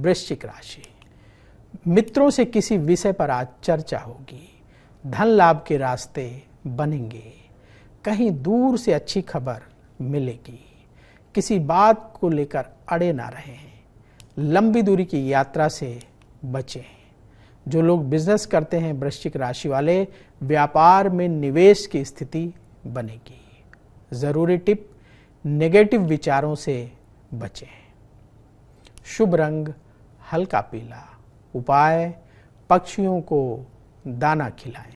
वृश्चिक राशि मित्रों से किसी विषय पर आज चर्चा होगी धन लाभ के रास्ते बनेंगे कहीं दूर से अच्छी खबर मिलेगी किसी बात को लेकर अड़े ना रहे हैं लंबी दूरी की यात्रा से बचें जो लोग बिजनेस करते हैं वृश्चिक राशि वाले व्यापार में निवेश की स्थिति बनेगी ज़रूरी टिप नेगेटिव विचारों से बचें शुभ रंग हल्का पीला उपाय पक्षियों को दाना खिलाएं